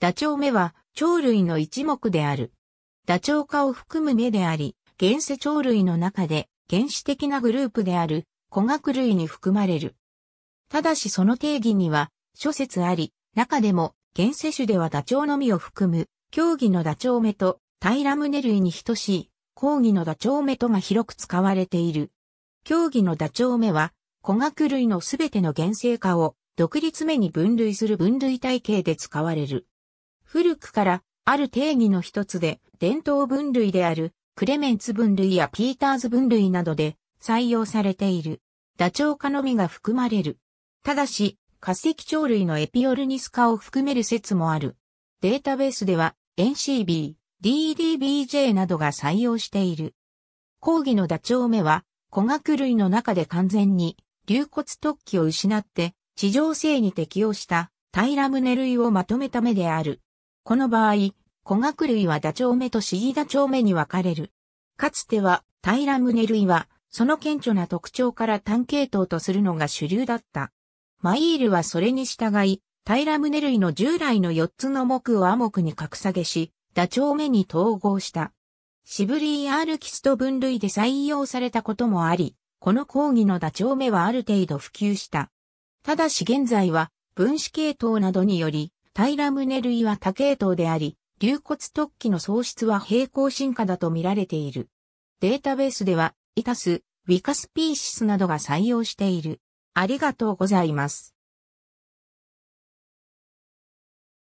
ダチョウ目は鳥類の一目である。ダチョウ科を含む目であり、原生鳥類の中で原始的なグループである古学類に含まれる。ただしその定義には諸説あり、中でも原生種ではダチョウのみを含む、競技のダチョウ目と平ラムネ類に等しい、抗議のダチョウ目とが広く使われている。競技のダチョウ目は、古学類のすべての原生化を独立目に分類する分類体系で使われる。古くからある定義の一つで伝統分類であるクレメンツ分類やピーターズ分類などで採用されているダチョウ科のみが含まれる。ただし化石鳥類のエピオルニス科を含める説もある。データベースでは NCB、DDBJ などが採用している。講義のダチョウ目は、古学類の中で完全に、流骨突起を失って、地上性に適応した、タイラムネ類をまとめた目である。この場合、古学類はダチョウ目とシギダチョウ目に分かれる。かつては、タイラムネ類は、その顕著な特徴から単系統とするのが主流だった。マイールはそれに従い、タイラムネ類の従来の4つの目をアモクに格下げし、ダチョウ目に統合した。シブリー・アールキスト分類で採用されたこともあり、この講義のダチョウ目はある程度普及した。ただし現在は、分子系統などにより、平宗類は多系統であり、流骨突起の喪失は平行進化だと見られている。データベースでは、イタス、ウィカスピーシスなどが採用している。ありがとうございます。